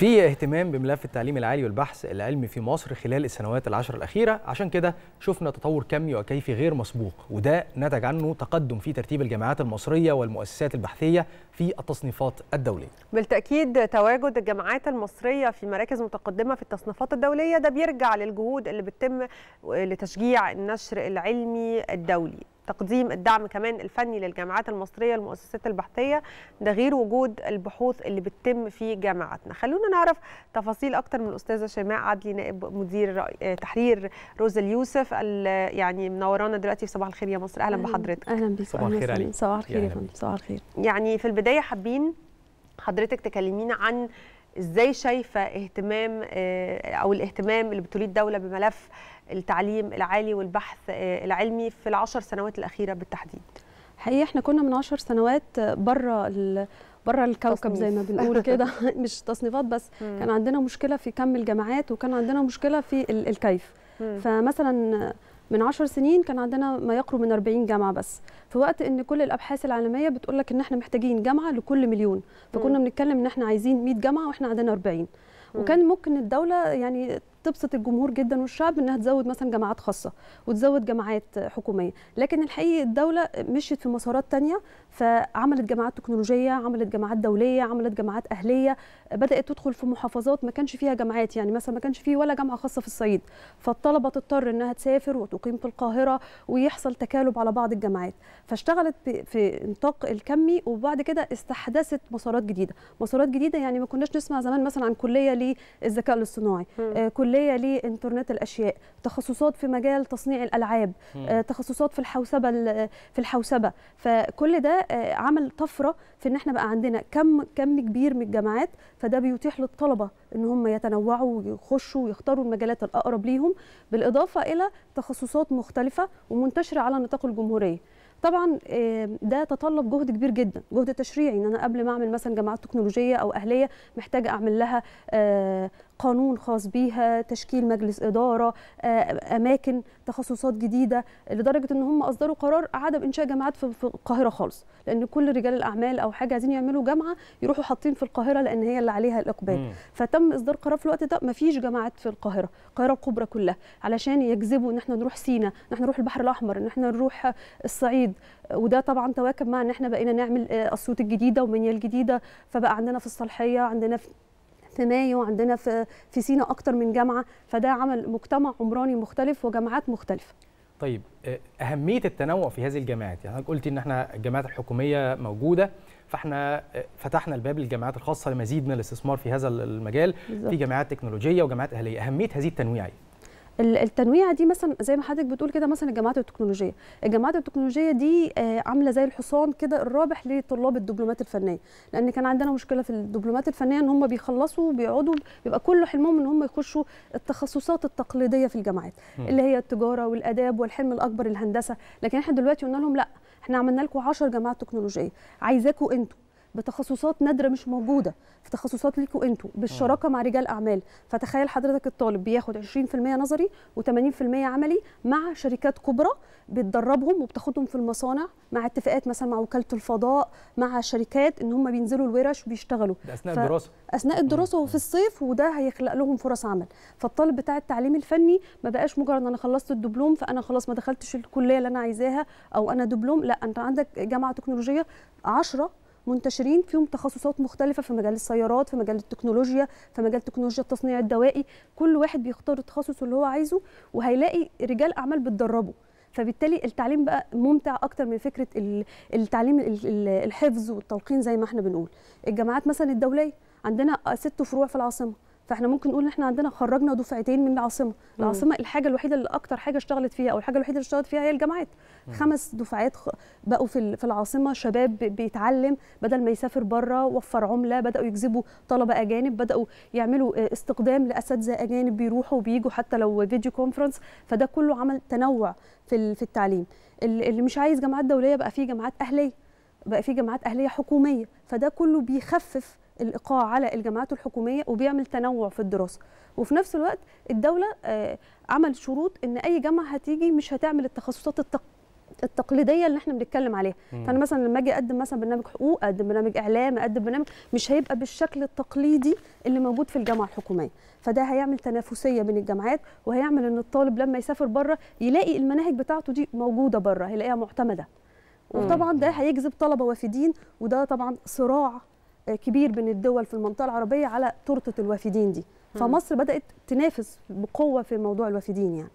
في اهتمام بملف التعليم العالي والبحث العلمي في مصر خلال السنوات العشر الأخيرة عشان كده شفنا تطور كمي وكيفي غير مسبوق وده نتج عنه تقدم في ترتيب الجامعات المصرية والمؤسسات البحثية في التصنيفات الدولية بالتأكيد تواجد الجامعات المصرية في مراكز متقدمة في التصنيفات الدولية ده بيرجع للجهود اللي بتتم لتشجيع النشر العلمي الدولي تقديم الدعم كمان الفني للجامعات المصريه والمؤسسات البحثيه ده غير وجود البحوث اللي بتتم في جامعاتنا خلونا نعرف تفاصيل اكتر من الاستاذه شيماء عدلي نائب مدير آه، تحرير روز اليوسف يعني منورانا دلوقتي في صباح الخير يا مصر اهلا بحضرتك اهلا بيك صباح الخير عليك صباح الخير يا يعني فندم صباح الخير يعني في البدايه حابين حضرتك تكلمينا عن ازاي شايفه اهتمام آه، او الاهتمام اللي بتوليه الدوله بملف التعليم العالي والبحث آه، العلمي في العشر سنوات الاخيره بالتحديد حقيقي احنا كنا من عشر سنوات بره بره الكوكب زي ما بنقول كده مش تصنيفات بس مم. كان عندنا مشكله في كم الجامعات وكان عندنا مشكله في الكيف مم. فمثلا من عشر سنين كان عندنا ما يقرب من 40 جامعه بس في وقت ان كل الابحاث العالميه بتقول لك ان احنا محتاجين جامعه لكل مليون فكنا بنتكلم ان احنا عايزين 100 جامعه واحنا عندنا 40 وكان ممكن الدوله يعني تبسط الجمهور جدا والشعب انها تزود مثلا جامعات خاصه وتزود جامعات حكوميه لكن الحقيقه الدوله مشيت في مسارات تانية فعملت جامعات تكنولوجيه عملت جامعات دوليه عملت جامعات اهليه بدات تدخل في محافظات ما كانش فيها جامعات يعني مثلا ما كانش فيه ولا جامعه خاصه في الصعيد فالطلبه تضطر انها تسافر وتقيم في القاهره ويحصل تكالب على بعض الجامعات فاشتغلت في نطاق الكمي وبعد كده استحدثت مسارات جديده مسارات جديده يعني ما كناش نسمع زمان مثلا عن كليه للذكاء الاصطناعي كليه لانترنت الاشياء تخصصات في مجال تصنيع الالعاب آه، تخصصات في الحوسبه في الحوسبه فكل ده آه، عمل طفره في ان احنا بقى عندنا كم كم كبير من الجامعات فده بيتيح للطلبه ان هم يتنوعوا ويخشوا ويختاروا المجالات الاقرب ليهم بالاضافه الى تخصصات مختلفه ومنتشره على نطاق الجمهوريه طبعا ده تطلب جهد كبير جدا جهد تشريعي ان انا قبل ما اعمل مثلا جامعات تكنولوجيه او اهليه محتاجه اعمل لها آه، قانون خاص بيها تشكيل مجلس إدارة آه، أماكن تخصصات جديدة لدرجة أن هم أصدروا قرار عدم إنشاء جامعات في القاهرة خالص لأن كل رجال الأعمال أو حاجة عايزين يعملوا جامعة يروحوا حاطين في القاهرة لأن هي اللي عليها الإقبال مم. فتم إصدار قرار في الوقت ده مفيش جامعات في القاهرة القاهرة الكبرى كلها علشان يجذبوا إن احنا نروح سينا إن احنا نروح البحر الأحمر إن احنا نروح الصعيد وده طبعا تواكب مع إن احنا بقينا نعمل أسيوط آه، الجديدة ومنيا الجديدة فبقى عندنا في الصالحية عندنا في في مايو عندنا في في سينا اكتر من جامعه فده عمل مجتمع عمراني مختلف وجامعات مختلفه طيب آه، اهميه التنوع في هذه الجامعات يعني قلت قلتي ان احنا الجامعات الحكوميه موجوده فاحنا آه، فتحنا الباب للجامعات الخاصه لمزيد من الاستثمار في هذا المجال بالزبط. في جامعات تكنولوجيه وجامعات اهليه اهميه هذه التنويعيه التنويعه دي مثلا زي ما حضرتك بتقول كده مثلا الجامعات التكنولوجيه الجامعات التكنولوجيه دي آه، عامله زي الحصان كده الرابح لطلاب الدبلومات الفنيه لان كان عندنا مشكله في الدبلومات الفنيه ان هم بيخلصوا بيقعدوا بيبقى كل حلمهم ان هم يخشوا التخصصات التقليديه في الجامعات اللي هي التجاره والاداب والحلم الاكبر الهندسه لكن احنا دلوقتي قلنا لهم لا احنا عملنا لكم 10 جامعات تكنولوجيه عايزاكم انتوا بتخصصات نادره مش موجوده في تخصصات ليكوا انتوا بالشراكه مع رجال اعمال فتخيل حضرتك الطالب بياخد 20% نظري و80% عملي مع شركات كبرى بتدربهم وبتاخدهم في المصانع مع اتفاقات مثلا مع وكاله الفضاء مع شركات ان هم بينزلوا الورش وبيشتغلوا اثناء ف... الدراسه اثناء الدراسه وفي الصيف وده هيخلق لهم فرص عمل فالطالب بتاع التعليم الفني ما بقاش مجرد انا خلصت الدبلوم فانا خلاص ما دخلتش الكليه اللي انا عايزاها او انا دبلوم لا انت عندك جامعه تكنولوجيه 10 منتشرين فيهم تخصصات مختلفه في مجال السيارات في مجال التكنولوجيا في مجال تكنولوجيا التصنيع الدوائي كل واحد بيختار التخصص اللي هو عايزه وهيلاقي رجال اعمال بتدربه فبالتالي التعليم بقى ممتع اكتر من فكره التعليم الحفظ والتلقين زي ما احنا بنقول الجامعات مثلا الدوليه عندنا ست فروع في العاصمه فاحنا ممكن نقول ان احنا عندنا خرجنا دفعتين من العاصمه العاصمه الحاجه الوحيده اللي اكتر حاجه اشتغلت فيها او الحاجه الوحيده اللي اشتغلت فيها هي الجامعات خمس دفعات بقوا في في العاصمه شباب بيتعلم بدل ما يسافر بره وفر عمله بداوا يجذبوا طلبه اجانب بداوا يعملوا آه، استقدام لاساتذه اجانب بيروحوا وبيجوا حتى لو فيديو كونفرنس فده كله عمل تنوع في في التعليم اللي مش عايز جامعات دوليه بقى فيه جامعات اهليه بقى في جامعات اهليه حكوميه فده كله بيخفف الايقاع على الجامعات الحكوميه وبيعمل تنوع في الدراسه وفي نفس الوقت الدوله آه، عمل شروط ان اي جامعه هتيجي مش هتعمل التخصصات التق... التقليديه اللي احنا بنتكلم عليها مم. فانا مثلا لما اجي اقدم مثلا برنامج حقوق اقدم برنامج اعلام اقدم برنامج مش هيبقى بالشكل التقليدي اللي موجود في الجامعه الحكوميه فده هيعمل تنافسيه بين الجامعات وهيعمل ان الطالب لما يسافر بره يلاقي المناهج بتاعته دي موجوده بره هيلاقيها معتمده وطبعا ده هيجذب طلبه وافدين وده طبعا صراع كبير من الدول في المنطقه العربيه على تورته الوافدين دي فمصر بدات تنافس بقوه في موضوع الوافدين يعني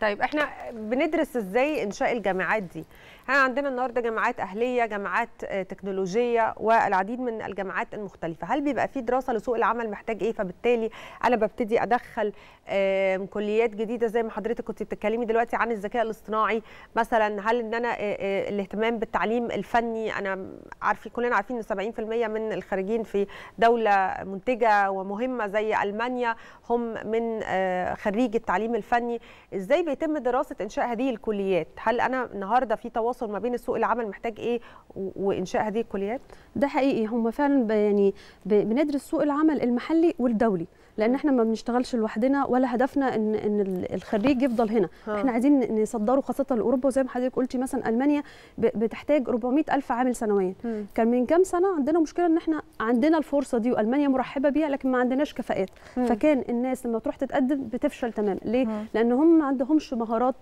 طيب احنا بندرس ازاي انشاء الجامعات دي احنا عندنا النهارده جامعات اهليه جامعات آه، تكنولوجيه والعديد من الجامعات المختلفه هل بيبقى في دراسه لسوق العمل محتاج ايه فبالتالي انا ببتدي ادخل كليات جديده زي ما حضرتك كنت بتتكلمي دلوقتي عن الذكاء الاصطناعي مثلا هل ان انا آه، آه، الاهتمام بالتعليم الفني انا عارفين كلنا عارفين ان 70% من الخارجين في دوله منتجه ومهمه زي المانيا هم من خريج التعليم الفني ازاي بيتم دراسه انشاء هذه الكليات هل انا النهارده في تواصل ما بين سوق العمل محتاج ايه وانشاء هذه الكليات ده حقيقي هم فعلا يعني بندرس سوق العمل المحلي والدولي لان احنا ما بنشتغلش لوحدنا ولا هدفنا ان ان الخريج يفضل هنا ها. احنا عايزين نصدره خاصه لاوروبا وزي ما حضرتك قلتي مثلا المانيا بتحتاج 400 الف عامل سنويا م. كان من كام سنه عندنا مشكله ان احنا عندنا الفرصه دي والمانيا مرحبه بيها لكن ما عندناش كفاءات م. فكان الناس لما تروح تتقدم بتفشل تمام ليه م. لان هم ما عندهمش مهارات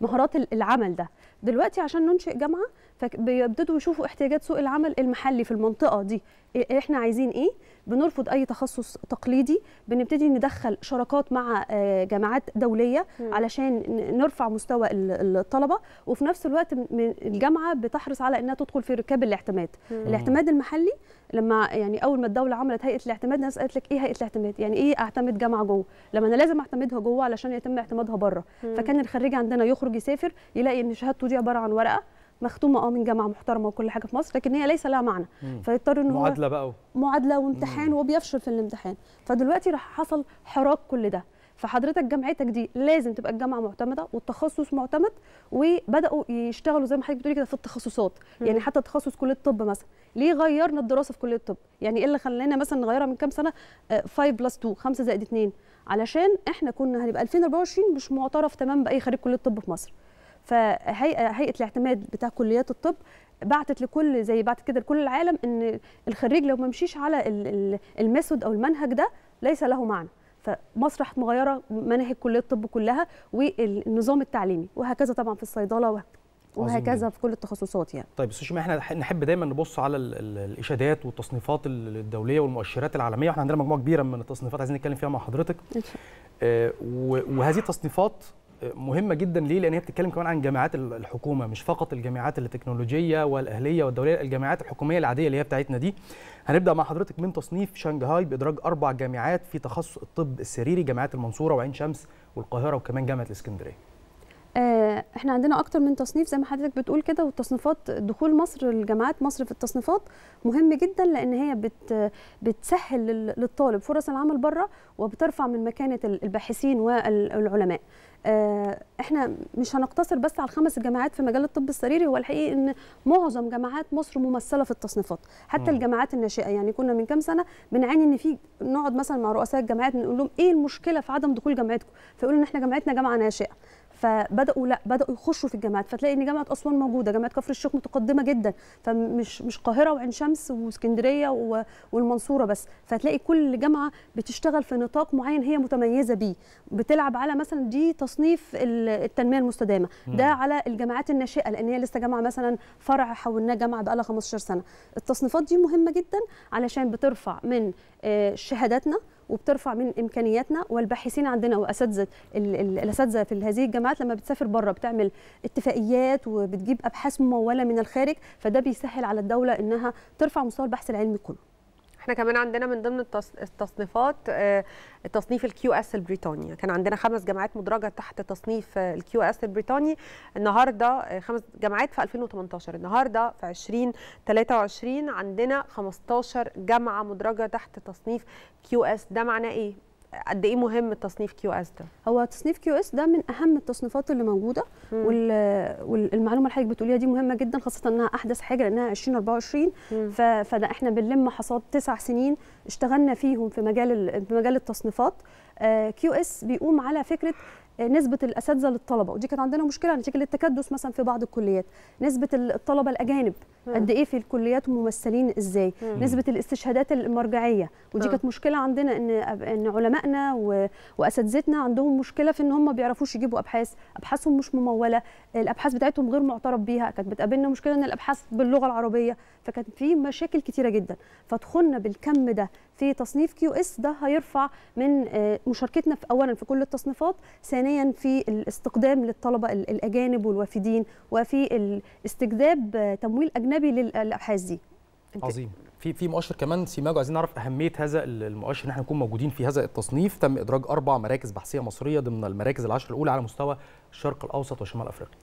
مهارات العمل ده دلوقتي عشان ننشئ جامعه فبيبتدوا يشوفوا احتياجات سوق العمل المحلي في المنطقه دي إيه، إيه، احنا عايزين ايه بنرفض اي تخصص تقليدي بنبتدي ندخل شراكات مع آه، جامعات دوليه علشان نرفع مستوى الطلبه وفي نفس الوقت الجامعه بتحرص على انها تدخل في ركاب الاعتماد الاعتماد المحلي لما يعني اول ما الدوله عملت هيئه الاعتماد الناس قالت لك ايه هيئه الاعتماد يعني ايه اعتمد جامعه جوه لما انا لازم اعتمدها جوه علشان يتم اعتمادها بره فكان الخريج عندنا يخرج يسافر يلاقي ان شهادته دي عباره عن ورقه مختومه اه من جامعه محترمه وكل حاجه في مصر لكن هي ليس لها معنى فيضطر ان هو معادله بقى معادله وامتحان وبيفشل في الامتحان فدلوقتي راح حصل حراك كل ده فحضرتك جامعتك دي لازم تبقى الجامعه معتمده والتخصص معتمد وبداوا يشتغلوا زي ما حضرتك بتقولي كده في التخصصات مم. يعني حتى تخصص كليه الطب مثلا ليه غيرنا الدراسه في كليه الطب يعني ايه اللي خلانا مثلا نغيرها من كام سنه 5 بلس 2 5 زائد 2 علشان احنا كنا هنبقى 2024 مش معترف تمام باي خريج كليه الطب في مصر فهيئه الاعتماد بتاع كليات الطب بعتت لكل زي بعت كده لكل العالم ان الخريج لو ما مشيش على الميثود او المنهج ده ليس له معنى فمسرح مغيره مناهج كليه الطب كلها والنظام التعليمي وهكذا طبعا في الصيدله وهكذا في كل التخصصات يعني طيب استاذ احنا نحب دايما نبص على الاشادات والتصنيفات الدوليه والمؤشرات العالميه واحنا عندنا مجموعه كبيره من التصنيفات عايزين نتكلم فيها مع حضرتك آه وهذه التصنيفات مهمه جدا ليه لان هي بتتكلم كمان عن جامعات الحكومه مش فقط الجامعات التكنولوجيه والاهليه والدوليه الجامعات الحكوميه العاديه اللي هي بتاعتنا دي هنبدا مع حضرتك من تصنيف شنغهاي بادراج اربع جامعات في تخصص الطب السريري جامعات المنصوره وعين شمس والقاهره وكمان جامعه الاسكندريه آه، احنا عندنا اكتر من تصنيف زي ما حضرتك بتقول كده والتصنيفات دخول مصر الجامعات مصر في التصنيفات مهم جدا لان هي بت بتسهل للطالب فرص العمل بره وبترفع من مكانه الباحثين والعلماء آه، احنا مش هنقتصر بس على الخمس جامعات في مجال الطب السريري هو الحقيقي ان معظم جامعات مصر ممثله في التصنيفات حتى م. الجامعات الناشئه يعني كنا من كام سنه بنعاني ان في نقعد مثلا مع رؤساء الجامعات نقول لهم ايه المشكله في عدم دخول جامعتكم فيقولوا ان احنا جامعتنا جامعه ناشئه فبداوا لا بداوا يخشوا في الجامعات فتلاقي ان جامعه اسوان موجوده جامعه كفر الشيخ متقدمه جدا فمش مش قاهره وعين شمس واسكندريه والمنصوره بس فتلاقي كل جامعه بتشتغل في نطاق معين هي متميزه بيه بتلعب على مثلا دي تصنيف التنميه المستدامه ده على الجامعات الناشئه لان هي لسه جامعه مثلا فرع حولناه جامعه بقى لها 15 سنه التصنيفات دي مهمه جدا علشان بترفع من آه، شهاداتنا وبترفع من امكانياتنا والباحثين عندنا واساتذه الاساتذه في هذه الجامعات لما بتسافر بره بتعمل اتفاقيات وبتجيب ابحاث مموله من الخارج فده بيسهل على الدوله انها ترفع مستوى البحث العلمي كله احنا كمان عندنا من ضمن التصنيفات آه، تصنيف الكيو اس البريطاني كان عندنا خمس جامعات مدرجه تحت تصنيف آه، الكيو اس البريطاني النهارده آه، خمس جامعات في 2018 النهارده في 2023 عندنا 15 جامعه مدرجه تحت تصنيف كيو اس ده معناه ايه قد ايه مهم التصنيف كيو اس ده؟ هو تصنيف كيو اس ده من اهم التصنيفات اللي موجوده مم. والمعلومه اللي حضرتك بتقوليها دي مهمه جدا خاصه انها احدث حاجه لانها 2024 فده احنا بنلم حصاد تسع سنين اشتغلنا فيهم في مجال في مجال التصنيفات آه، كيو اس بيقوم على فكره نسبه الاساتذه للطلبه ودي كانت عندنا مشكله نتيجه للتكدس مثلا في بعض الكليات نسبه الطلبه الاجانب قد ايه في الكليات وممثلين ازاي نسبه الاستشهادات المرجعيه ودي كانت مشكله عندنا ان ان علمائنا واساتذتنا عندهم مشكله في ان هم ما بيعرفوش يجيبوا ابحاث ابحاثهم مش مموله الابحاث بتاعتهم غير معترف بيها كانت بتقابلنا مشكله ان الابحاث باللغه العربيه فكان في مشاكل كتيره جدا فدخلنا بالكم ده في تصنيف كيو اس ده هيرفع من آه، مشاركتنا في اولا في كل التصنيفات ثانيا في الاستقدام للطلبه الاجانب والوافدين وفي استجذاب آه، تمويل اجنبي للابحاث دي عظيم في في مؤشر كمان سيماجو عايزين نعرف اهميه هذا المؤشر ان احنا نكون موجودين في هذا التصنيف تم ادراج اربع مراكز بحثيه مصريه ضمن المراكز العشر الاولى على مستوى الشرق الاوسط وشمال افريقيا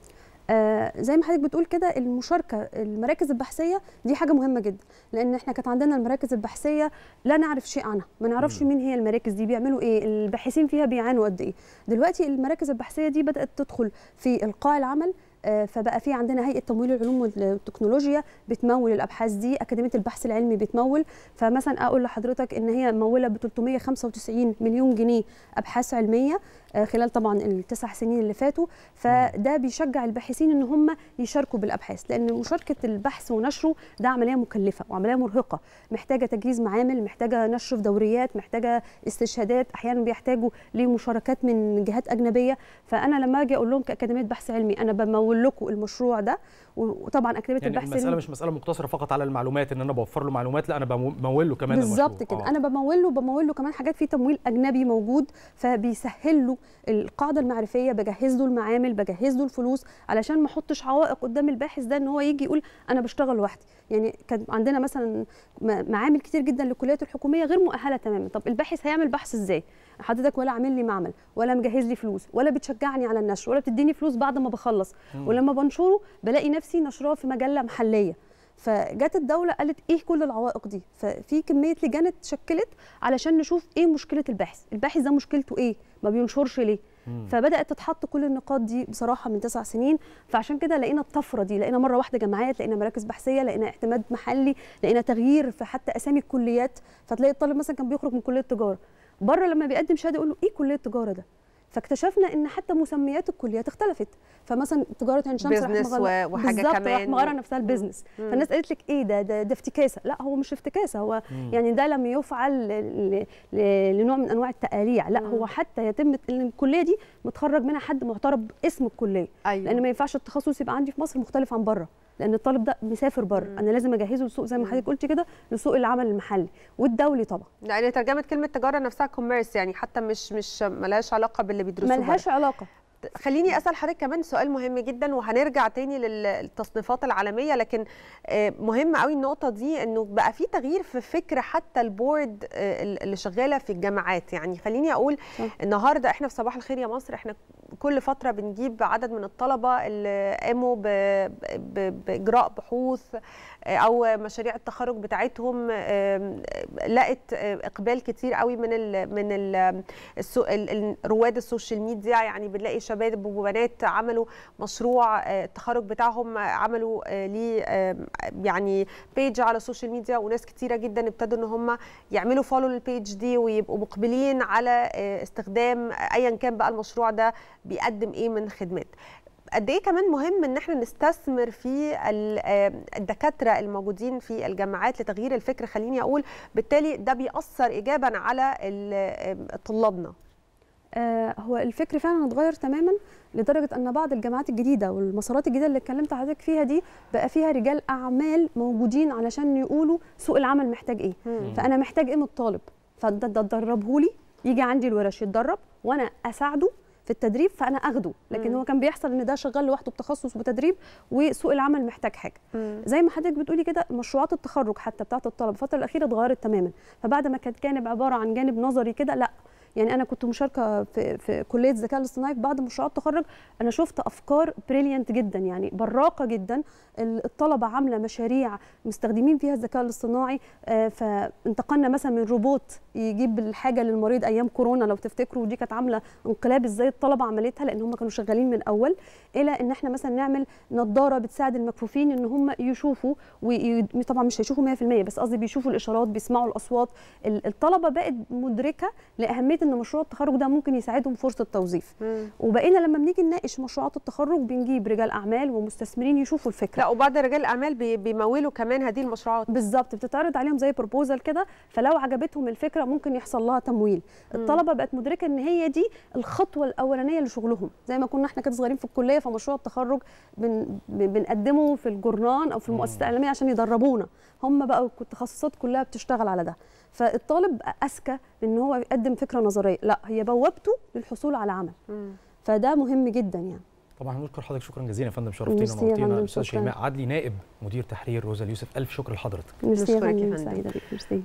آه زي ما حضرتك بتقول كده المشاركه المراكز البحثيه دي حاجه مهمه جدا لان احنا كانت عندنا المراكز البحثيه لا نعرف شيء عنها ما نعرفش مين هي المراكز دي بيعملوا ايه الباحثين فيها بيعانوا قد ايه دلوقتي المراكز البحثيه دي بدات تدخل في القاع العمل آه، فبقى في عندنا هيئه تمويل العلوم والتكنولوجيا بتمول الابحاث دي اكاديميه البحث العلمي بتمول فمثلا اقول لحضرتك ان هي موله ب 395 مليون جنيه ابحاث علميه آه، خلال طبعا التسع سنين اللي فاتوا فده بيشجع الباحثين ان هم يشاركوا بالابحاث لان مشاركه البحث ونشره ده عمليه مكلفه وعمليه مرهقه محتاجه تجهيز معامل محتاجه نشر في دوريات محتاجه استشهادات احيانا بيحتاجوا لمشاركات من جهات اجنبيه فانا لما اجي اقول لهم كاكاديميه بحث علمي انا بمول هقول لكم المشروع ده وطبعا اكاديميه يعني البحث المساله مش مساله مقتصره فقط على المعلومات ان انا بوفر له معلومات لا انا بمول له كمان بالظبط كده آه. انا بمول له بمول له كمان حاجات في تمويل اجنبي موجود فبيسهل له القاعده المعرفيه بجهز له المعامل بجهز له الفلوس علشان ما احطش عوائق قدام الباحث ده ان هو يجي يقول انا بشتغل لوحدي يعني كان عندنا مثلا معامل كتير جدا للكليات الحكوميه غير مؤهله تماما طب الباحث هيعمل بحث ازاي حضرتك ولا عامل لي معمل ولا مجهز لي فلوس ولا بتشجعني على النشر ولا بتديني فلوس بعد ما بخلص ولما بنشره بلاقي نفسي نشراه في مجله محليه فجت الدوله قالت ايه كل العوائق دي ففي كميه لجان اتشكلت علشان نشوف ايه مشكله الباحث الباحث ده مشكلته ايه ما بينشرش ليه فبدات تتحط كل النقاط دي بصراحه من تسع سنين فعشان كده لقينا الطفره دي لقينا مره واحده جامعات لقينا مراكز بحثيه لقينا اعتماد محلي لقينا تغيير في حتى اسامي الكليات فتلاقي الطالب مثلا كان بيخرج من كليه تجاره بره لما بيقدم شهاده يقول له ايه كليه التجاره ده فاكتشفنا ان حتى مسميات الكليات اختلفت فمثلا تجاره عين شمس بزنس مغل... وحاجه كمان راح مغيره نفسها البيزنس فالناس قالت لك ايه ده ده, ده افتكاسه لا هو مش افتكاسه هو مم. يعني ده لم يفعل ل... ل... لنوع من انواع التقاليع لا مم. هو حتى يتم ان الكليه دي متخرج منها حد معترف باسم الكليه أيوه. لان ما ينفعش التخصص يبقى عندي في مصر مختلف عن بره لان الطالب ده مسافر بره انا لازم اجهزه لسوق زي ما حضرتك قلتي كده لسوق العمل المحلي والدولي طبعا يعني ترجمه كلمه تجاره نفسها كوميرس يعني حتى مش مش ملهاش علاقه باللي بيدرسوه ملهاش علاقه خليني اسال حضرتك كمان سؤال مهم جدا وهنرجع تاني للتصنيفات العالميه لكن آه، مهم قوي النقطه دي انه بقى في تغيير في فكر حتى البورد آه، اللي شغاله في الجامعات يعني خليني اقول النهارده احنا في صباح الخير يا مصر احنا كل فتره بنجيب عدد من الطلبه اللي قاموا باجراء بحوث آه، او مشاريع التخرج بتاعتهم لقت اقبال كتير قوي من الـ من الـ رواد السوشيال ميديا يعني بنلاقي شباب وبنات عملوا مشروع آه، التخرج بتاعهم عملوا آه، ليه يعني بيج على السوشيال ميديا وناس كتيره جدا ابتدوا ان هم يعملوا فولو للبيج دي ويبقوا مقبلين على آه، استخدام ايا كان بقى المشروع ده بيقدم ايه من خدمات قد ايه كمان مهم ان احنا نستثمر في الدكاتره الموجودين في الجامعات لتغيير الفكر خليني اقول بالتالي ده بيأثر ايجابا على طلابنا آه، هو الفكر فعلا اتغير تماما لدرجه ان بعض الجامعات الجديده والمسارات الجديده اللي اتكلمت حضرتك فيها دي بقى فيها رجال اعمال موجودين علشان يقولوا سوق العمل محتاج ايه فانا محتاج ايه من الطالب فده لي يجي عندي الورش يتدرب وانا اساعده في التدريب فانا اخده لكن مم. هو كان بيحصل ان ده شغال لوحده بتخصص وتدريب وسوق العمل محتاج حاجه مم. زي ما حضرتك بتقولي كده مشروعات التخرج حتى بتاعه الطلبه الفتره الاخيره اتغيرت تماما فبعد ما كانت جانب عباره عن جانب نظري كده لا يعني انا كنت مشاركه في, في كليه الذكاء الاصطناعي في بعض مشروعات التخرج انا شفت افكار بريليانت جدا يعني براقه جدا الطلبه عامله مشاريع مستخدمين فيها الذكاء الاصطناعي آه، فانتقلنا مثلا من روبوت يجيب الحاجه للمريض ايام كورونا لو تفتكروا دي كانت عامله انقلاب ازاي الطلبه عملتها لان هم كانوا شغالين من الاول الى ان احنا مثلا نعمل نظاره بتساعد المكفوفين ان هم يشوفوا طبعا مش هيشوفوا 100% بس قصدي بيشوفوا الاشارات بيسمعوا الاصوات الطلبه بقت مدركه لاهميه ان مشروع التخرج ده ممكن يساعدهم فرصه توظيف وبقينا لما بنيجي نناقش مشروعات التخرج بنجيب رجال اعمال ومستثمرين يشوفوا الفكره لا وبعض رجال الاعمال بيمولوا كمان هذه المشروعات بالظبط بتتعرض عليهم زي بروبوزال كده فلو عجبتهم الفكره ممكن يحصل لها تمويل الطلبه بقت مدركه ان هي دي الخطوه الاولانيه لشغلهم زي ما كنا احنا كده صغيرين في الكليه فمشروع التخرج بن... بنقدمه في الجرنان او في المؤسسه الاعلاميه عشان يدربونا هم بقى التخصصات كلها بتشتغل على ده فالطالب اذكى ان هو يقدم فكره نظريه لا هي بوابته للحصول على عمل فده مهم جدا يعني طبعا نشكر حضرتك شكرا جزيلا يا فندم شرفتينا ونورتينا الاستاذ شيماء عدلي نائب مدير تحرير روزا اليوسف الف شكر لحضرتك ميرسي يا فندم سعيده ميرسي